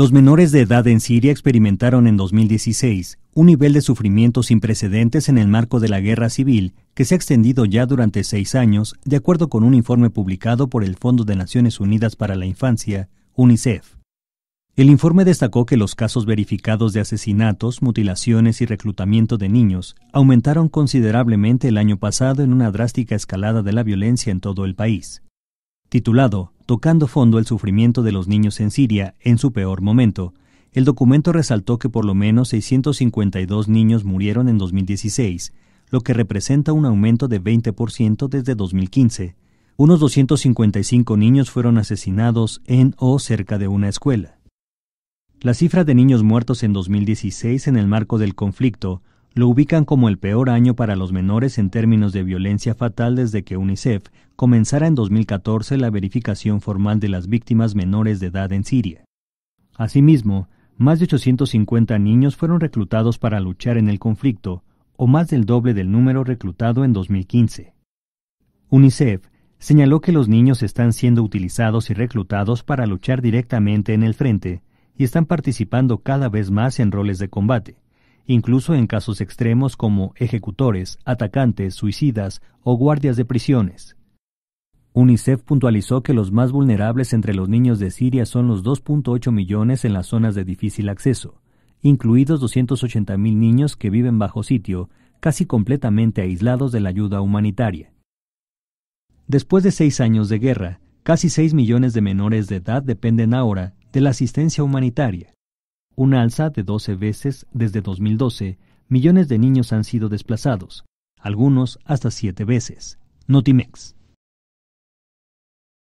Los menores de edad en Siria experimentaron en 2016 un nivel de sufrimiento sin precedentes en el marco de la guerra civil que se ha extendido ya durante seis años, de acuerdo con un informe publicado por el Fondo de Naciones Unidas para la Infancia, UNICEF. El informe destacó que los casos verificados de asesinatos, mutilaciones y reclutamiento de niños aumentaron considerablemente el año pasado en una drástica escalada de la violencia en todo el país. Titulado Tocando fondo el sufrimiento de los niños en Siria en su peor momento, el documento resaltó que por lo menos 652 niños murieron en 2016, lo que representa un aumento de 20% desde 2015. Unos 255 niños fueron asesinados en o cerca de una escuela. La cifra de niños muertos en 2016 en el marco del conflicto lo ubican como el peor año para los menores en términos de violencia fatal desde que UNICEF comenzara en 2014 la verificación formal de las víctimas menores de edad en Siria. Asimismo, más de 850 niños fueron reclutados para luchar en el conflicto, o más del doble del número reclutado en 2015. UNICEF señaló que los niños están siendo utilizados y reclutados para luchar directamente en el frente y están participando cada vez más en roles de combate incluso en casos extremos como ejecutores, atacantes, suicidas o guardias de prisiones. UNICEF puntualizó que los más vulnerables entre los niños de Siria son los 2.8 millones en las zonas de difícil acceso, incluidos 280.000 niños que viven bajo sitio, casi completamente aislados de la ayuda humanitaria. Después de seis años de guerra, casi 6 millones de menores de edad dependen ahora de la asistencia humanitaria un alza de 12 veces desde 2012, millones de niños han sido desplazados, algunos hasta 7 veces. Notimex.